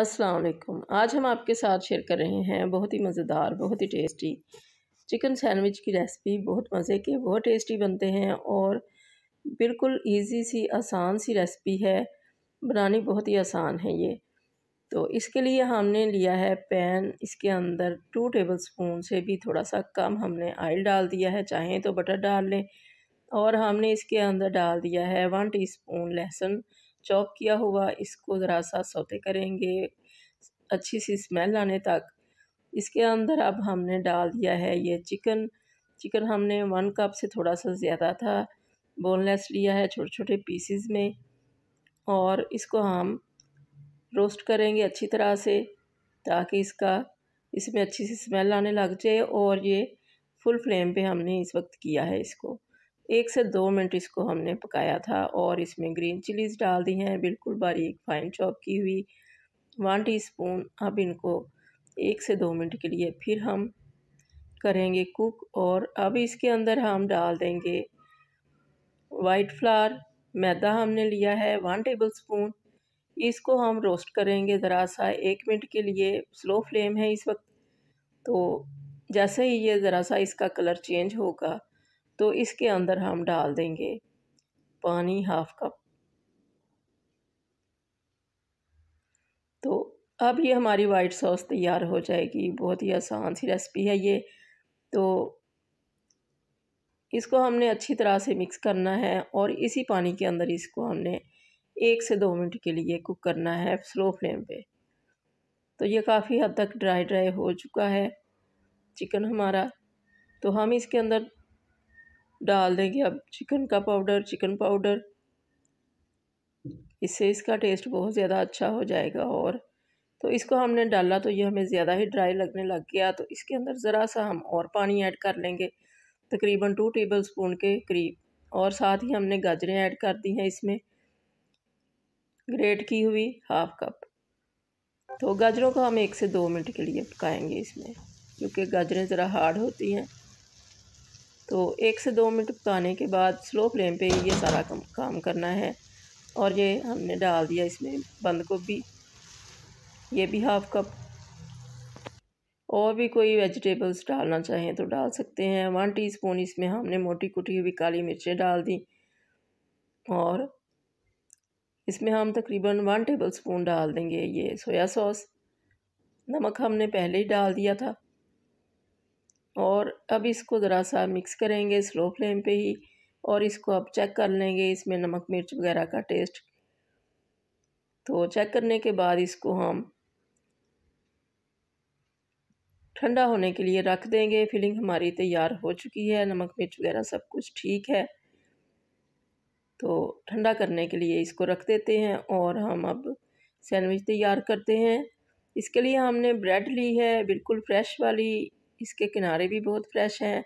असलकुम आज हम आपके साथ शेयर कर रहे हैं बहुत ही मज़ेदार बहुत ही टेस्टी चिकन सैंडविच की रेसिपी बहुत मज़े के बहुत टेस्टी बनते हैं और बिल्कुल इजी सी आसान सी रेसिपी है बनानी बहुत ही आसान है ये तो इसके लिए हमने लिया है पैन इसके अंदर टू टेबल स्पून से भी थोड़ा सा कम हमने आयल डाल दिया है चाहें तो बटर डाल लें और हमने इसके अंदर डाल दिया है वन टी लहसुन चॉप किया हुआ इसको ज़रा सा सौते करेंगे अच्छी सी स्मेल आने तक इसके अंदर अब हमने डाल दिया है ये चिकन चिकन हमने वन कप से थोड़ा सा ज़्यादा था बोनलेस लिया है छोटे छोटे पीसीज में और इसको हम रोस्ट करेंगे अच्छी तरह से ताकि इसका इसमें अच्छी सी स्मेल आने लग जाए और ये फुल फ्लेम पे हमने इस वक्त किया है इसको एक से दो मिनट इसको हमने पकाया था और इसमें ग्रीन चिलीज़ डाल दी हैं बिल्कुल बारीक फाइन चॉप की हुई वन टीस्पून अब इनको एक से दो मिनट के लिए फिर हम करेंगे कुक और अब इसके अंदर हम डाल देंगे वाइट फ्लार मैदा हमने लिया है वन टेबल स्पून इसको हम रोस्ट करेंगे ज़रा सा एक मिनट के लिए स्लो फ्लेम है इस वक्त तो जैसे ही ये ज़रा सा इसका कलर चेंज होगा तो इसके अंदर हम डाल देंगे पानी हाफ कप तो अब ये हमारी वाइट सॉस तैयार हो जाएगी बहुत ही आसान सी रेसिपी है ये तो इसको हमने अच्छी तरह से मिक्स करना है और इसी पानी के अंदर इसको हमने एक से दो मिनट के लिए कुक करना है स्लो फ्लेम पे तो ये काफ़ी हद तक ड्राई ड्राई हो चुका है चिकन हमारा तो हम इसके अंदर डाल देंगे अब चिकन का पाउडर चिकन पाउडर इससे इसका टेस्ट बहुत ज़्यादा अच्छा हो जाएगा और तो इसको हमने डाला तो ये हमें ज़्यादा ही ड्राई लगने लग गया तो इसके अंदर ज़रा सा हम और पानी ऐड कर लेंगे तकरीबन टू टेबल स्पून के करीब और साथ ही हमने गाजरें ऐड कर दी हैं इसमें ग्रेट की हुई हाफ कप तो गाजरों को हम एक से दो मिनट के लिए पकाएंगे इसमें क्योंकि गाजरें ज़रा हार्ड होती हैं तो एक से दो मिनट पकाने के बाद स्लो फ्लेम पे ये सारा काम काम करना है और ये हमने डाल दिया इसमें बंद गोभी ये भी हाफ़ कप और भी कोई वेजिटेबल्स डालना चाहें तो डाल सकते हैं वन टीस्पून इसमें हमने मोटी कुटी हुई काली मिर्चें डाल दी और इसमें हम तकरीबन वन टेबल स्पून डाल देंगे ये सोया सॉस नमक हमने पहले ही डाल दिया था और अब इसको ज़रा सा मिक्स करेंगे स्लो फ्लेम पे ही और इसको अब चेक कर लेंगे इसमें नमक मिर्च वगैरह का टेस्ट तो चेक करने के बाद इसको हम ठंडा होने के लिए रख देंगे फिलिंग हमारी तैयार हो चुकी है नमक मिर्च वगैरह सब कुछ ठीक है तो ठंडा करने के लिए इसको रख देते हैं और हम अब सैंडविच तैयार करते हैं इसके लिए हमने ब्रेड ली है बिल्कुल फ्रेश वाली इसके किनारे भी बहुत फ्रेश हैं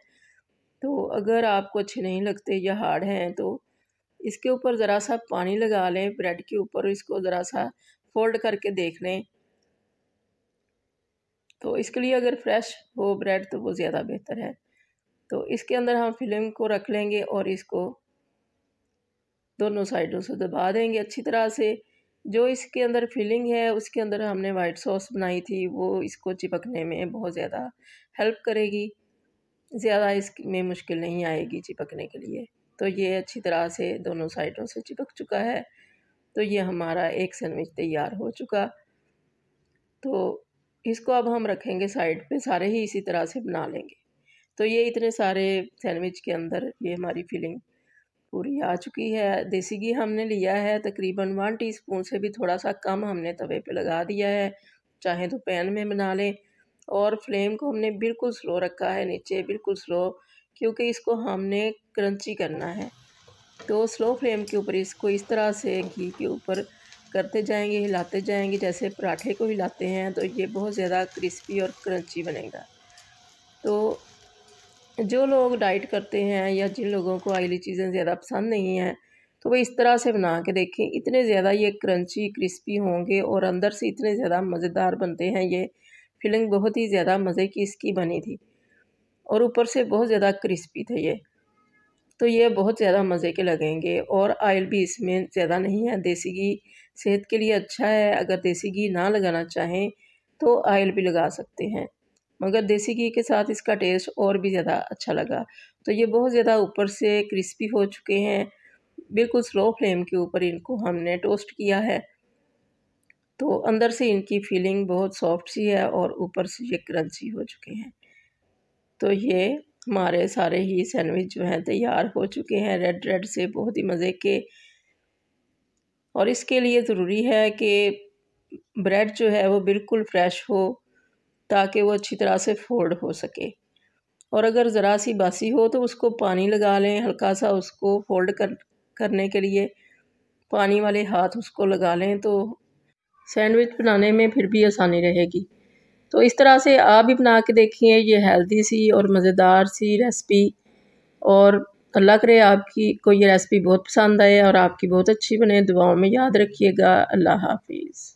तो अगर आपको अच्छे नहीं लगते या हार्ड हैं तो इसके ऊपर ज़रा सा पानी लगा लें ब्रेड के ऊपर इसको ज़रा सा फोल्ड करके देख लें तो इसके लिए अगर फ्रेश हो ब्रेड तो वो ज़्यादा बेहतर है तो इसके अंदर हम फिल्म को रख लेंगे और इसको दोनों साइडों से दबा देंगे अच्छी तरह से जो इसके अंदर फिलिंग है उसके अंदर हमने वाइट सॉस बनाई थी वो इसको चिपकने में बहुत ज़्यादा हेल्प करेगी ज़्यादा इसमें मुश्किल नहीं आएगी चिपकने के लिए तो ये अच्छी तरह से दोनों साइडों से चिपक चुका है तो ये हमारा एक सैंडविच तैयार हो चुका तो इसको अब हम रखेंगे साइड पे सारे ही इसी तरह से बना लेंगे तो ये इतने सारे सैंडविच के अंदर ये हमारी फिलिंग पूरी आ चुकी है देसी घी हमने लिया है तकरीबन वन टीस्पून से भी थोड़ा सा कम हमने तवे पे लगा दिया है चाहे तो पैन में बना लें और फ्लेम को हमने बिल्कुल स्लो रखा है नीचे बिल्कुल स्लो क्योंकि इसको हमने क्रंची करना है तो स्लो फ्लेम के ऊपर इसको इस तरह से घी के ऊपर करते जाएंगे हिलाते जाएंगे जैसे पराठे को हिलाते हैं तो ये बहुत ज़्यादा क्रिस्पी और क्रंची बनेगा तो जो लोग डाइट करते हैं या जिन लोगों को आयली चीज़ें ज़्यादा पसंद नहीं हैं तो वह इस तरह से बना के देखें इतने ज़्यादा ये क्रंची क्रिस्पी होंगे और अंदर से इतने ज़्यादा मज़ेदार बनते हैं ये फीलिंग बहुत ही ज़्यादा मज़े की इसकी बनी थी और ऊपर से बहुत ज़्यादा क्रिस्पी थे ये तो ये बहुत ज़्यादा मज़े के लगेंगे और आयल भी इसमें ज़्यादा नहीं है देसी घी सेहत के लिए अच्छा है अगर देसी घी ना लगाना चाहें तो आयल भी लगा सकते हैं मगर देसी घी के साथ इसका टेस्ट और भी ज़्यादा अच्छा लगा तो ये बहुत ज़्यादा ऊपर से क्रिस्पी हो चुके हैं बिल्कुल स्लो फ्लेम के ऊपर इनको हमने टोस्ट किया है तो अंदर से इनकी फीलिंग बहुत सॉफ्ट सी है और ऊपर से ये क्रंची हो चुके हैं तो ये हमारे सारे ही सैंडविच जो हैं तैयार हो चुके हैं रेड रेड से बहुत ही मज़े के और इसके लिए ज़रूरी है कि ब्रेड जो है वो बिल्कुल फ्रेश हो ताकि वो अच्छी तरह से फोल्ड हो सके और अगर ज़रा सी बासी हो तो उसको पानी लगा लें हल्का सा उसको फोल्ड कर करने के लिए पानी वाले हाथ उसको लगा लें तो सैंडविच बनाने में फिर भी आसानी रहेगी तो इस तरह से आप भी बना के देखिए ये हेल्दी सी और मज़ेदार सी रेसिपी और अल्लाह करे आपकी को ये रेसिपी बहुत पसंद आए और आपकी बहुत अच्छी बने दुआओं में याद रखिएगा अल्लाह हाफिज़